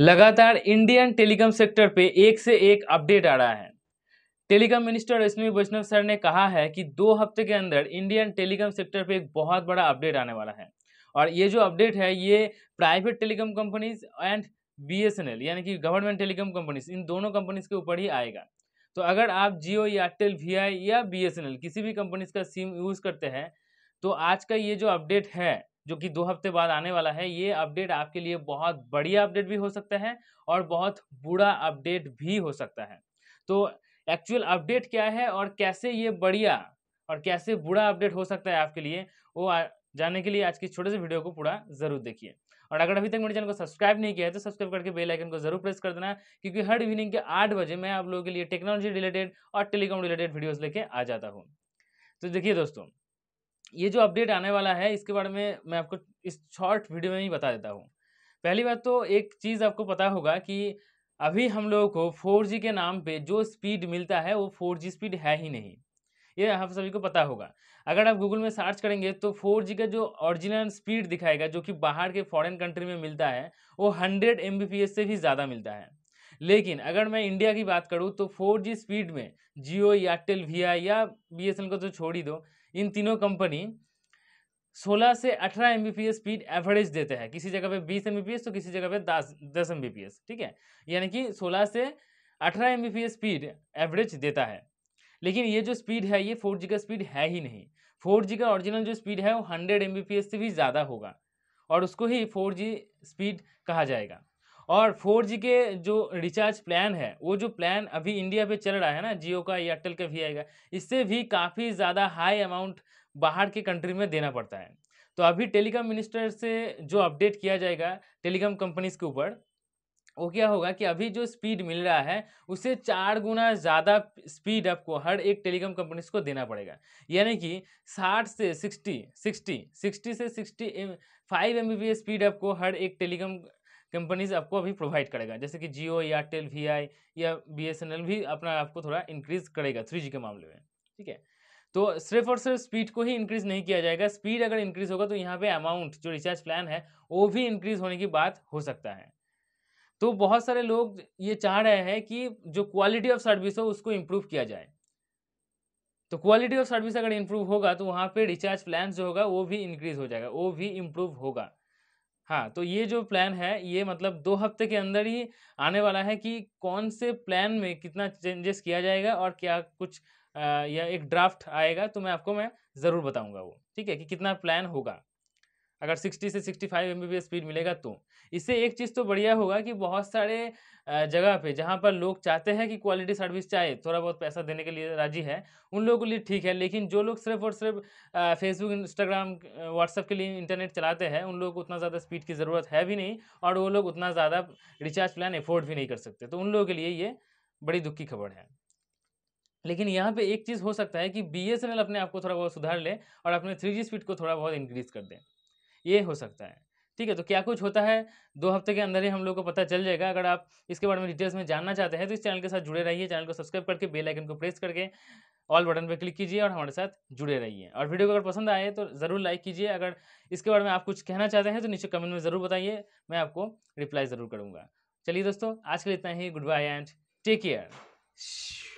लगातार Indian telecom sector पे एक से एक अपडेट आ रहा है telecom minister Ashwini Vaishnaw sir ने कहा है कि दो हफ्ते के अंदर इंडियन टेलीकॉम सेक्टर पे एक बहुत बड़ा अपडेट आने वाला है और ये जो अपडेट है ये private telecom companies and BSNL यानी कि गवर्नमेंट टेलीकॉम कंपनीज इन दोनों कंपनीज के ऊपर ही आएगा तो अगर आप जियो एयरटेल वी या बी किसी भी कंपनीज का सिम यूज़ करते हैं तो आज का ये जो अपडेट है जो कि दो हफ्ते बाद आने वाला है ये अपडेट आपके लिए बहुत बढ़िया अपडेट भी हो सकता है और बहुत बुरा अपडेट भी हो सकता है तो एक्चुअल अपडेट क्या है और कैसे ये बढ़िया और कैसे बुरा अपडेट हो सकता है आपके लिए वो जानने के लिए आज की छोटे से वीडियो को पूरा जरूर देखिए और अगर अभी तक मेरे चैनल को सब्सक्राइब नहीं किया है तो सब्सक्राइब करके बेल आइकन को जरूर प्रेस कर देना क्योंकि हर इवनिंग के आठ बजे मैं आप लोगों के लिए टेक्नोलॉजी रिलेटेड और टेलीकॉम रिलेटेड वीडियोस लेके आ जाता हूँ तो देखिए दोस्तों ये जो अपडेट आने वाला है इसके बारे में मैं आपको इस शॉर्ट वीडियो में ही बता देता हूँ पहली बात तो एक चीज़ आपको पता होगा कि अभी हम लोगों को फोर के नाम पर जो स्पीड मिलता है वो फोर स्पीड है ही नहीं ये आप सभी को पता होगा अगर आप गूगल में सर्च करेंगे तो फोर का जो ओरिजिनल स्पीड दिखाएगा जो कि बाहर के फॉरेन कंट्री में मिलता है वो हंड्रेड एम से भी ज़्यादा मिलता है लेकिन अगर मैं इंडिया की बात करूँ तो फोर स्पीड में जियो एयरटेल वी या बी का तो छोड़ ही दो इन तीनों कंपनी 16 से 18 एम स्पीड एवरेज देते हैं किसी जगह पे 20 एम तो किसी जगह पे 10 दस एम ठीक है यानी कि 16 से 18 एम स्पीड एवरेज देता है लेकिन ये जो स्पीड है ये फोर जी का स्पीड है ही नहीं फोर जी का ओरिजिनल जो स्पीड है वो हंड्रेड एम से भी ज़्यादा होगा और उसको ही फोर स्पीड कहा जाएगा और फोर जी के जो रिचार्ज प्लान है वो जो प्लान अभी इंडिया पे चल रहा है ना जियो का एयरटेल का भी आएगा इससे भी काफ़ी ज़्यादा हाई अमाउंट बाहर के कंट्री में देना पड़ता है तो अभी टेलीकॉम मिनिस्टर से जो अपडेट किया जाएगा टेलीकॉम कंपनीज के ऊपर वो क्या होगा कि अभी जो स्पीड मिल रहा है उसे चार गुना ज़्यादा स्पीड आपको हर एक टेलीकॉम कंपनीज को देना पड़ेगा यानी कि 60 से 60, 60, 60 से 60 फाइव एम स्पीड आपको हर एक टेलीकॉम कंपनीज आपको अभी प्रोवाइड करेगा जैसे कि जियो एयरटेल वी आई या बी एस एन एल भी अपना आपको थोड़ा इंक्रीज करेगा थ्री के मामले में ठीक है तो सिर्फ और सिर्फ स्पीड को ही इंक्रीज नहीं किया जाएगा स्पीड अगर इंक्रीज होगा तो यहाँ पे अमाउंट जो रिचार्ज प्लान है वो भी इंक्रीज होने की बात हो सकता है तो बहुत सारे लोग ये चाह रहे हैं कि जो क्वालिटी ऑफ सर्विस हो उसको इम्प्रूव किया जाए तो क्वालिटी ऑफ सर्विस अगर इम्प्रूव होगा तो वहाँ पे रिचार्ज प्लान जो होगा वो भी इंक्रीज हो जाएगा वो भी इम्प्रूव होगा हाँ, तो ये जो प्लान है ये मतलब दो हफ्ते के अंदर ही आने वाला है कि कौन से प्लान में कितना चेंजेस किया जाएगा और क्या कुछ या एक ड्राफ्ट आएगा तो मैं आपको मैं ज़रूर बताऊंगा वो। ठीक है? कि कितना प्लान होगा। अगर 60 से 65 फाइव एम स्पीड मिलेगा तो इससे एक चीज़ तो बढ़िया होगा कि बहुत सारे जगह पे जहाँ पर लोग चाहते हैं कि क्वालिटी सर्विस चाहे थोड़ा बहुत पैसा देने के लिए राजी है उन लोगों के लिए ठीक है लेकिन जो लोग सिर्फ और सिर्फ फेसबुक इंस्टाग्राम व्हाट्सएप के लिए इंटरनेट चलाते हैं उन लोग को उतना ज़्यादा स्पीड की ज़रूरत है भी नहीं और वो लोग उतना ज़्यादा रिचार्ज प्लान एफोर्ड भी नहीं कर सकते तो उन लोगों के लिए ये बड़ी दुख की खबर है लेकिन यहाँ पर एक चीज़ हो सकता है कि बी अपने आप को थोड़ा बहुत सुधार ले और अपने थ्री स्पीड को थोड़ा बहुत इंक्रीज़ कर दें ये हो सकता है ठीक है तो क्या कुछ होता है दो हफ्ते के अंदर ही हम लोग को पता चल जाएगा अगर आप इसके बारे में डिटेल्स में जानना चाहते हैं तो इस चैनल के साथ जुड़े रहिए चैनल को सब्सक्राइब करके बेल आइकन को प्रेस करके ऑल बटन पर क्लिक कीजिए और हमारे साथ जुड़े रहिए और वीडियो को अगर पसंद आए तो ज़रूर लाइक कीजिए अगर इसके बारे में आप कुछ कहना चाहते हैं तो नीचे कमेंट में ज़रूर बताइए मैं आपको रिप्लाई ज़रूर करूँगा चलिए दोस्तों आज के लिए इतना ही good bye and take care